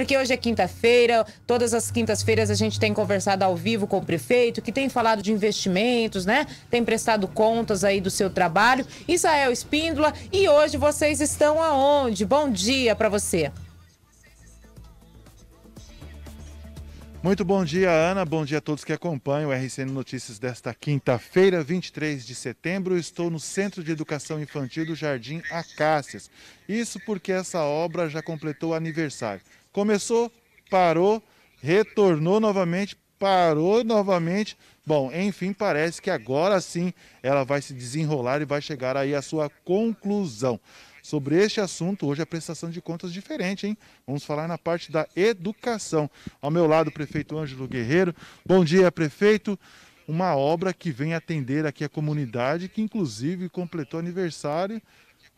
porque hoje é quinta-feira, todas as quintas-feiras a gente tem conversado ao vivo com o prefeito, que tem falado de investimentos, né? Tem prestado contas aí do seu trabalho. Israel Espíndola, e hoje vocês estão aonde? Bom dia para você. Muito bom dia, Ana. Bom dia a todos que acompanham o RCN Notícias desta quinta-feira, 23 de setembro. Eu estou no Centro de Educação Infantil do Jardim Acácias. Isso porque essa obra já completou aniversário. Começou, parou, retornou novamente, parou novamente. Bom, enfim, parece que agora sim ela vai se desenrolar e vai chegar aí à sua conclusão. Sobre este assunto, hoje a prestação de contas diferente, hein? Vamos falar na parte da educação. Ao meu lado, o prefeito Ângelo Guerreiro. Bom dia, prefeito. Uma obra que vem atender aqui a comunidade, que inclusive completou aniversário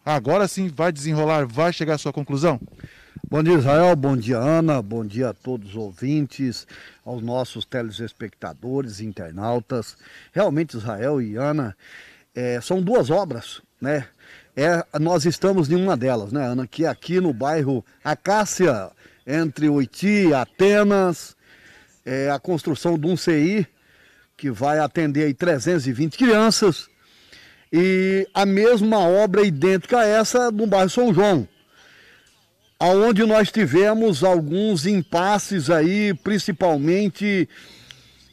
agora sim vai desenrolar, vai chegar à sua conclusão? Bom dia, Israel. Bom dia, Ana. Bom dia a todos os ouvintes, aos nossos telespectadores, internautas. Realmente, Israel e Ana, é, são duas obras, né? É, nós estamos em uma delas, né, Ana? Que é aqui no bairro Acácia, entre Oiti e Atenas, é a construção de um CI que vai atender aí 320 crianças e a mesma obra idêntica a essa no bairro São João, aonde nós tivemos alguns impasses aí, principalmente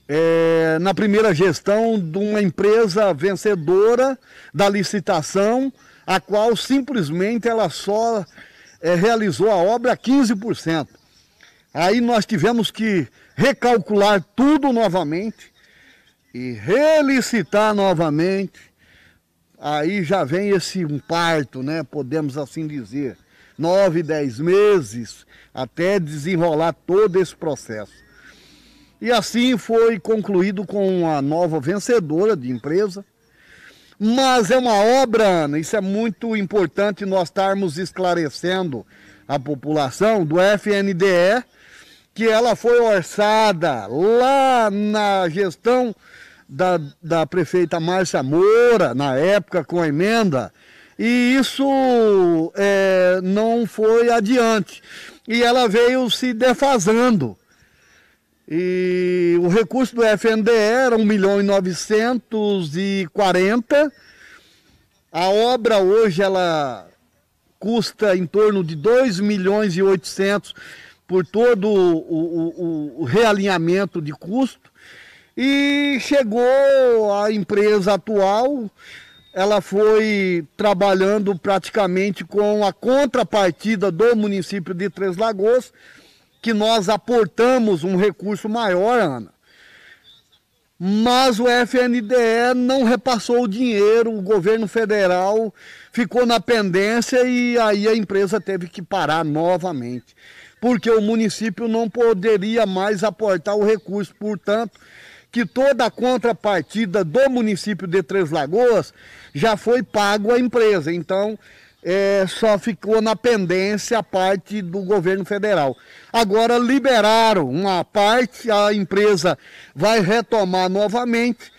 é, na primeira gestão de uma empresa vencedora da licitação, a qual simplesmente ela só é, realizou a obra a 15%. Aí nós tivemos que recalcular tudo novamente e relicitar novamente aí já vem esse um parto, né? Podemos assim dizer. Nove, dez meses até desenrolar todo esse processo. E assim foi concluído com a nova vencedora de empresa. Mas é uma obra, Ana, isso é muito importante nós estarmos esclarecendo a população do FNDE, que ela foi orçada lá na gestão da, da prefeita Márcia Moura, na época, com a emenda, e isso é, não foi adiante. E ela veio se defasando. E o recurso do FNDE era 1 milhão e 940. A obra hoje ela custa em torno de 2 milhões e 800 por todo o, o, o realinhamento de custo. E chegou a empresa atual, ela foi trabalhando praticamente com a contrapartida do município de Três Lagoas, que nós aportamos um recurso maior, Ana. Mas o FNDE não repassou o dinheiro, o governo federal ficou na pendência e aí a empresa teve que parar novamente, porque o município não poderia mais aportar o recurso. Portanto, que toda a contrapartida do município de Três Lagoas já foi pago à empresa. Então, é, só ficou na pendência a parte do governo federal. Agora liberaram uma parte, a empresa vai retomar novamente.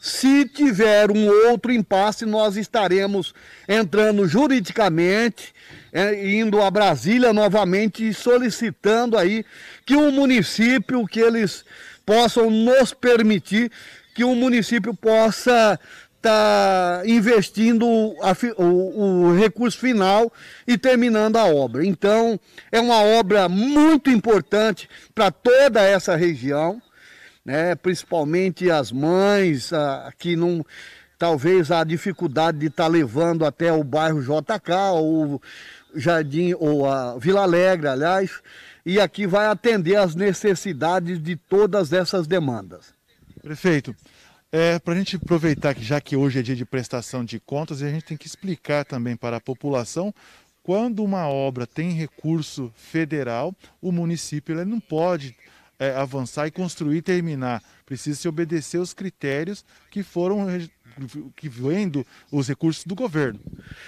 Se tiver um outro impasse, nós estaremos entrando juridicamente, é, indo a Brasília novamente e solicitando aí que o município que eles possam nos permitir que o município possa estar tá investindo o, o, o, recurso final e terminando a obra. Então, é uma obra muito importante para toda essa região, né? principalmente as mães a, que não. Talvez a dificuldade de estar tá levando até o bairro JK, ou Jardim, ou a Vila Alegre, aliás e aqui vai atender às necessidades de todas essas demandas. Prefeito, é, para a gente aproveitar que já que hoje é dia de prestação de contas, a gente tem que explicar também para a população quando uma obra tem recurso federal, o município não pode é, avançar e construir e terminar. Precisa se obedecer os critérios que foram que vendo os recursos do governo.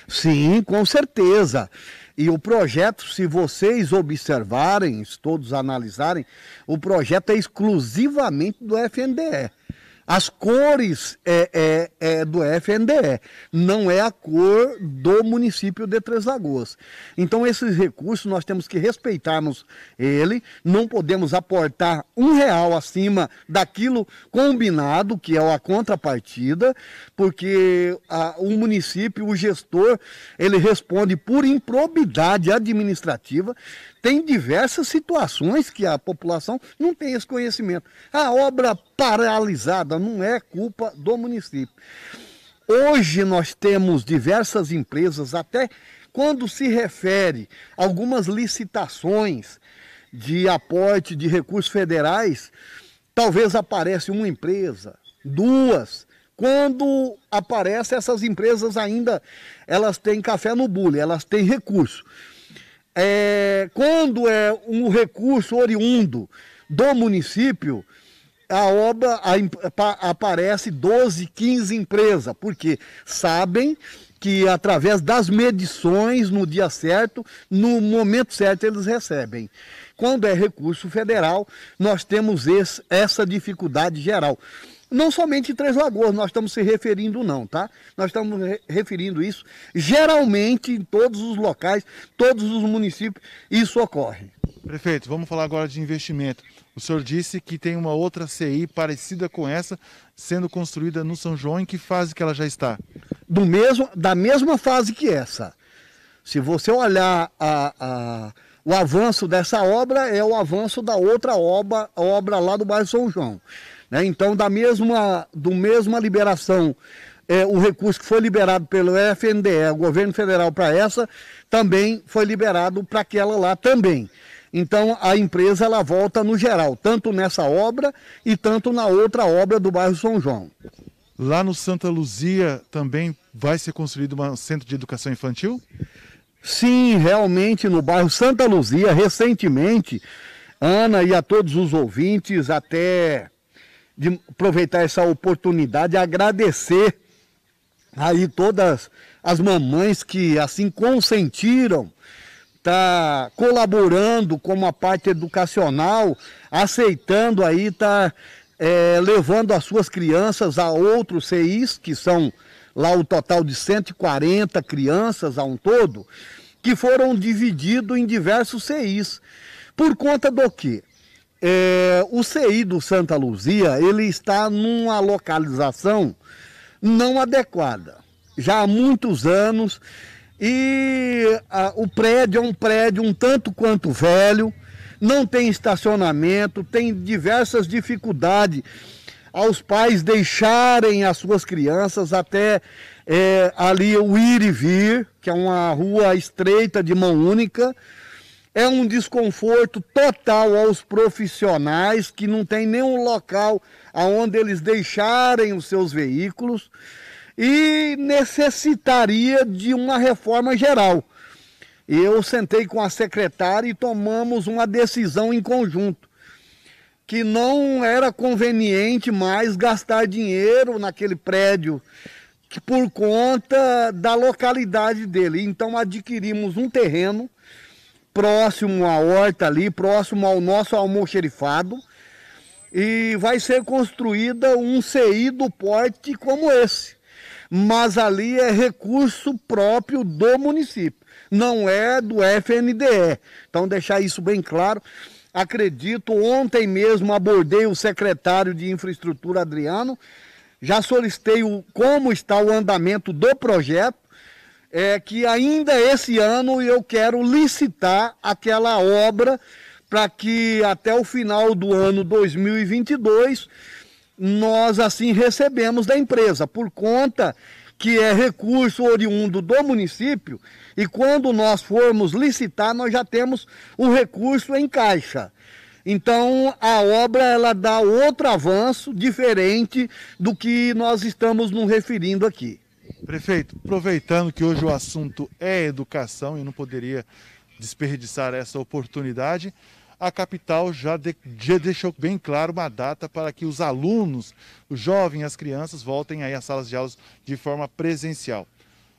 Sim, com certeza. E o projeto, se vocês observarem, se todos analisarem, o projeto é exclusivamente do FNDE as cores é, é, é do FNDE, não é a cor do município de Três Lagoas. Então, esses recursos nós temos que respeitarmos ele, não podemos aportar um real acima daquilo combinado, que é a contrapartida, porque a, o município, o gestor, ele responde por improbidade administrativa. Tem diversas situações que a população não tem esse conhecimento. A obra paralisada, não é culpa do município. Hoje nós temos diversas empresas, até quando se refere a algumas licitações de aporte de recursos federais, talvez aparece uma empresa, duas. Quando aparece essas empresas ainda, elas têm café no bule, elas têm recurso. É, quando é um recurso oriundo do município, a obra a, aparece 12, 15 empresas, porque sabem que através das medições no dia certo, no momento certo eles recebem. Quando é recurso federal, nós temos esse, essa dificuldade geral. Não somente em Três Lagoas, nós estamos se referindo não, tá? Nós estamos re referindo isso geralmente em todos os locais, todos os municípios, isso ocorre. Prefeito, vamos falar agora de investimento. O senhor disse que tem uma outra CI parecida com essa sendo construída no São João. Em que fase que ela já está? Do mesmo, da mesma fase que essa. Se você olhar a, a, o avanço dessa obra, é o avanço da outra obra, obra lá do bairro São João. Né? Então, da mesma, do mesma liberação é, o recurso que foi liberado pelo FNDE, o governo federal, para essa, também foi liberado para aquela lá também. Então a empresa ela volta no geral, tanto nessa obra e tanto na outra obra do bairro São João. Lá no Santa Luzia também vai ser construído um centro de educação infantil? Sim, realmente no bairro Santa Luzia, recentemente, Ana e a todos os ouvintes, até de aproveitar essa oportunidade, agradecer aí todas as mamães que assim consentiram está colaborando com a parte educacional, aceitando aí, está é, levando as suas crianças a outros CIs, que são lá o total de 140 crianças a um todo, que foram divididos em diversos CIs. Por conta do quê? É, o CI do Santa Luzia ele está numa localização não adequada. Já há muitos anos e a, o prédio é um prédio um tanto quanto velho, não tem estacionamento, tem diversas dificuldades aos pais deixarem as suas crianças até é, ali o ir e vir, que é uma rua estreita de mão única. É um desconforto total aos profissionais que não tem nenhum local aonde eles deixarem os seus veículos e necessitaria de uma reforma geral. Eu sentei com a secretária e tomamos uma decisão em conjunto que não era conveniente mais gastar dinheiro naquele prédio por conta da localidade dele. Então adquirimos um terreno próximo à horta ali, próximo ao nosso almoxerifado, e vai ser construída um CI do porte como esse mas ali é recurso próprio do município, não é do FNDE. Então, deixar isso bem claro. Acredito, ontem mesmo abordei o secretário de Infraestrutura, Adriano, já solicitei o, como está o andamento do projeto, é que ainda esse ano eu quero licitar aquela obra para que até o final do ano 2022 nós assim recebemos da empresa, por conta que é recurso oriundo do município, e quando nós formos licitar, nós já temos o recurso em caixa. Então a obra ela dá outro avanço diferente do que nós estamos nos referindo aqui. Prefeito, aproveitando que hoje o assunto é educação e não poderia desperdiçar essa oportunidade, a capital já, de, já, deixou bem claro uma data para que os alunos, os jovens, as crianças voltem aí às salas de aulas de forma presencial.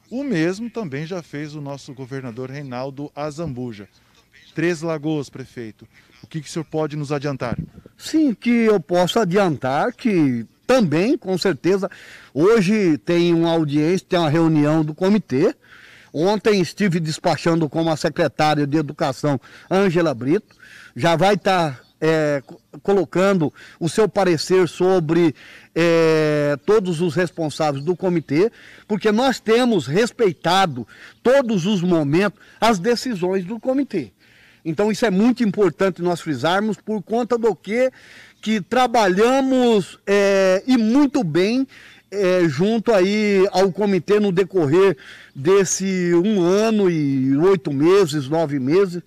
O mesmo também já fez o nosso governador Reinaldo Azambuja. Três Lagoas, prefeito. O que, que o senhor pode nos adiantar? Sim, que eu posso adiantar que também, com certeza, hoje tem uma audiência, tem uma reunião do comitê Ontem estive despachando com a secretária de Educação, Ângela Brito. Já vai estar tá, é, colocando o seu parecer sobre é, todos os responsáveis do comitê, porque nós temos respeitado todos os momentos as decisões do comitê. Então isso é muito importante nós frisarmos por conta do que que trabalhamos é, e muito bem é, junto aí ao comitê no decorrer desse um ano e oito meses, nove meses,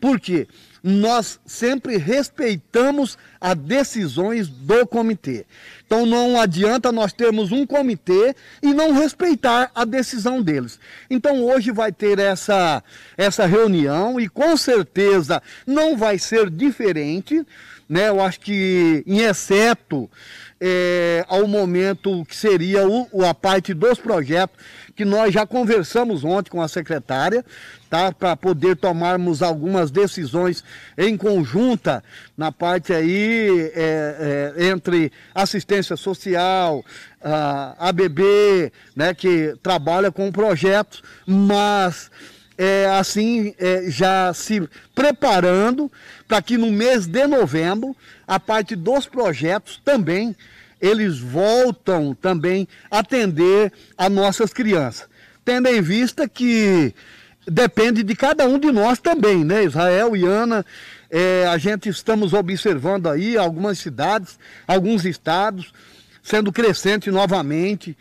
porque nós sempre respeitamos as decisões do comitê. Então não adianta nós termos um comitê e não respeitar a decisão deles. Então hoje vai ter essa, essa reunião e com certeza não vai ser diferente né? Eu acho que em exceto é, ao momento que seria o, a parte dos projetos que nós já conversamos ontem com a secretária, tá? Para poder tomarmos algumas decisões em conjunta na parte aí é, é, entre assistência social, a ABB, né? Que trabalha com projetos, mas é, assim, é, já se preparando para que no mês de novembro, a parte dos projetos também, eles voltam também atender as nossas crianças. Tendo em vista que depende de cada um de nós também, né? Israel e Ana, é, a gente estamos observando aí algumas cidades, alguns estados, sendo crescente novamente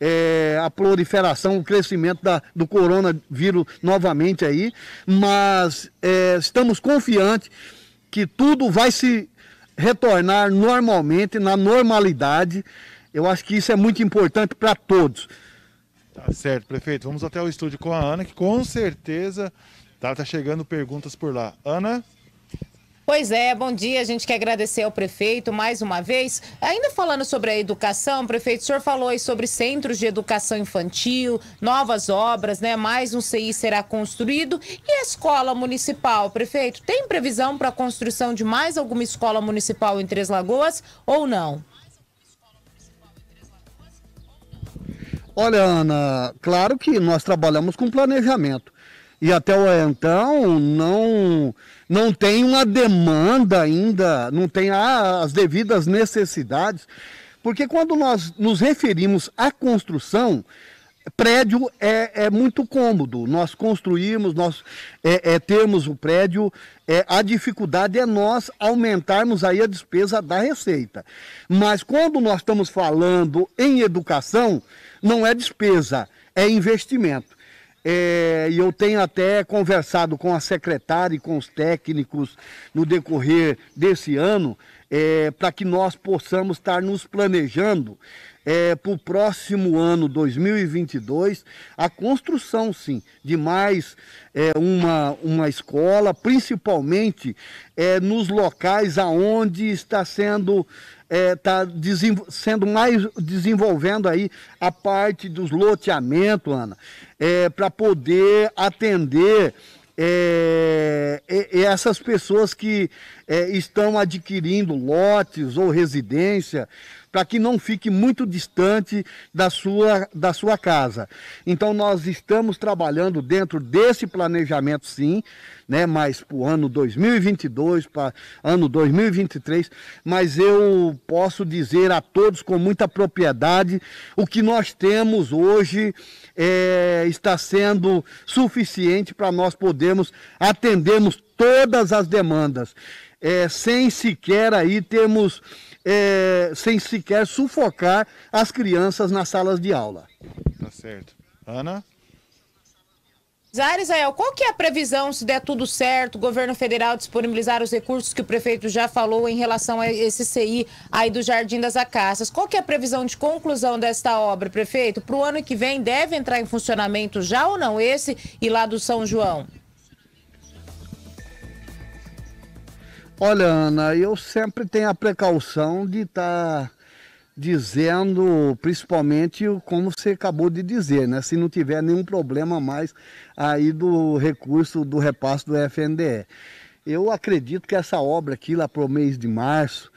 é, a proliferação, o crescimento da, do coronavírus novamente aí, mas é, estamos confiantes que tudo vai se retornar normalmente, na normalidade. Eu acho que isso é muito importante para todos. Tá certo, prefeito. Vamos até o estúdio com a Ana, que com certeza tá, tá chegando perguntas por lá. Ana? Pois é, bom dia. A gente quer agradecer ao prefeito mais uma vez. Ainda falando sobre a educação, prefeito, o senhor falou aí sobre centros de educação infantil, novas obras, né? Mais um CI será construído. E a escola municipal, prefeito, tem previsão para a construção de mais alguma escola municipal em Três Lagoas ou não? Olha, Ana, claro que nós trabalhamos com planejamento. E até então não não tem uma demanda ainda, não tem as devidas necessidades. Porque quando nós nos referimos à construção, prédio é, é muito cômodo. Nós construímos, nós é, é, temos o prédio, é, a dificuldade é nós aumentarmos aí a despesa da receita. Mas quando nós estamos falando em educação, não é despesa, é investimento. É, e eu tenho até conversado com a secretária e com os técnicos no decorrer desse ano, é, para que nós possamos estar nos planejando é, para o próximo ano 2022 a construção, sim, de mais é, uma, uma escola, principalmente é, nos locais aonde está sendo está é, tá sendo mais desenvolvendo aí a parte dos loteamentos, Ana, é, para poder atender é, essas pessoas que é, estão adquirindo lotes ou residência para que não fique muito distante da sua, da sua casa. Então, nós estamos trabalhando dentro desse planejamento, sim, né? mas para o ano 2022, para ano 2023, mas eu posso dizer a todos com muita propriedade: o que nós temos hoje é, está sendo suficiente para nós podermos atendermos todas as demandas é, sem sequer aí termos, é, sem sequer sufocar as crianças nas salas de aula. Tá certo. Ana? Zara Israel, qual que é a previsão, se der tudo certo, o governo federal disponibilizar os recursos que o prefeito já falou em relação a esse CI aí do Jardim das Acácias? Qual que é a previsão de conclusão desta obra, prefeito? Para o ano que vem, deve entrar em funcionamento já ou não esse e lá do São João? Olha, Ana, eu sempre tenho a precaução de estar tá dizendo, principalmente como você acabou de dizer, né? Se não tiver nenhum problema mais aí do recurso do repasse do FNDE. Eu acredito que essa obra aqui lá para o mês de março,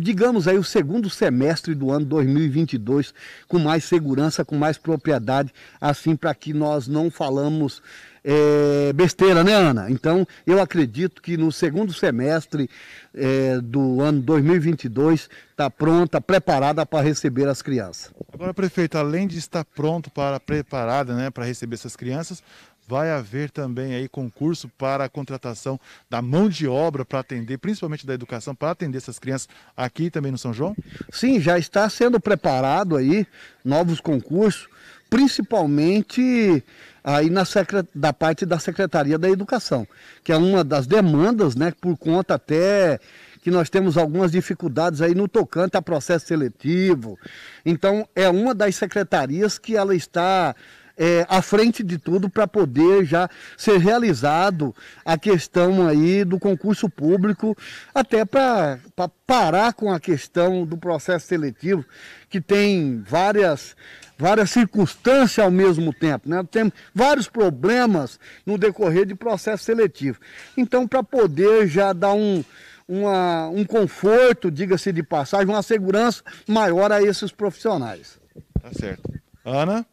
digamos aí, o segundo semestre do ano 2022, com mais segurança, com mais propriedade, assim para que nós não falamos é, besteira, né, Ana? Então, eu acredito que no segundo semestre é, do ano 2022 está pronta, preparada para receber as crianças. Agora, prefeito, além de estar pronto para preparada, né, para receber essas crianças, vai haver também aí concurso para a contratação da mão de obra para atender, principalmente da educação, para atender essas crianças aqui também no São João? Sim, já está sendo preparado aí novos concursos, principalmente aí na secret... da parte da Secretaria da Educação, que é uma das demandas, né, por conta até que nós temos algumas dificuldades aí no tocante a processo seletivo. Então, é uma das secretarias que ela está é, à frente de tudo para poder já ser realizado a questão aí do concurso público, até para parar com a questão do processo seletivo, que tem várias várias circunstâncias ao mesmo tempo. Né? tem vários problemas no decorrer de processo seletivo. Então, para poder já dar um, uma, um conforto, diga-se de passagem, uma segurança maior a esses profissionais. Tá certo. Ana?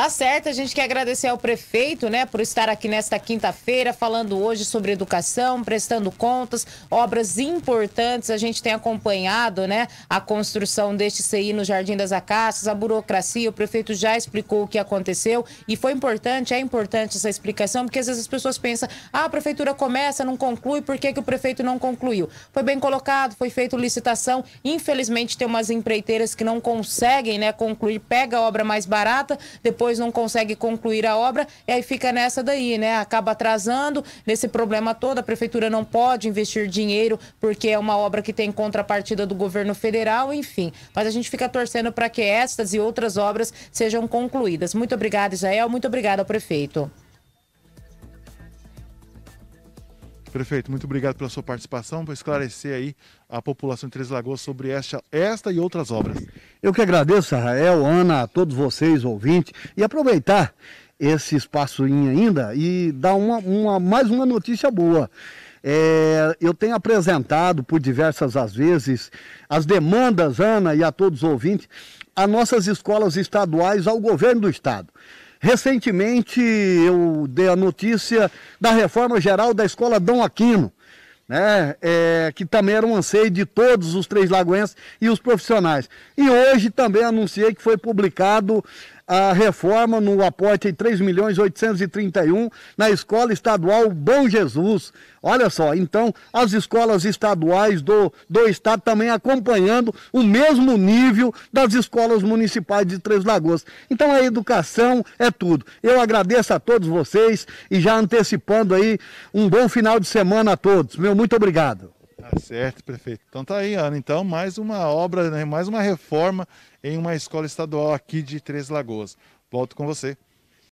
Tá certo, a gente quer agradecer ao prefeito, né, por estar aqui nesta quinta-feira falando hoje sobre educação, prestando contas, obras importantes. A gente tem acompanhado, né, a construção deste CI no Jardim das Acácias, a burocracia. O prefeito já explicou o que aconteceu e foi importante, é importante essa explicação, porque às vezes as pessoas pensam: ah, a prefeitura começa, não conclui, por que, que o prefeito não concluiu? Foi bem colocado, foi feita licitação. Infelizmente, tem umas empreiteiras que não conseguem, né, concluir, pega a obra mais barata, depois depois não consegue concluir a obra e aí fica nessa daí, né? Acaba atrasando nesse problema todo. A prefeitura não pode investir dinheiro porque é uma obra que tem contrapartida do governo federal, enfim. Mas a gente fica torcendo para que estas e outras obras sejam concluídas. Muito obrigada, Israel. Muito obrigada ao prefeito. Prefeito, muito obrigado pela sua participação, para esclarecer aí a população de Três Lagoas sobre esta, esta e outras obras. Eu que agradeço, Rael, Ana, a todos vocês, ouvintes, e aproveitar esse espaço ainda e dar uma, uma mais uma notícia boa. É, eu tenho apresentado por diversas as vezes as demandas, Ana, e a todos os ouvintes, a nossas escolas estaduais ao governo do estado. Recentemente eu dei a notícia da reforma geral da escola Dom Aquino, né? É, que também era um anseio de todos os três lagoenses e os profissionais. E hoje também anunciei que foi publicado a reforma no aporte de 3 milhões 831 na Escola Estadual Bom Jesus. Olha só, então as escolas estaduais do, do estado também acompanhando o mesmo nível das escolas municipais de Três Lagoas. Então a educação é tudo. Eu agradeço a todos vocês e já antecipando aí um bom final de semana a todos. Meu muito obrigado. Tá certo, prefeito. Então tá aí, Ana. Então, mais uma obra, né? mais uma reforma em uma escola estadual aqui de Três Lagoas. Volto com você.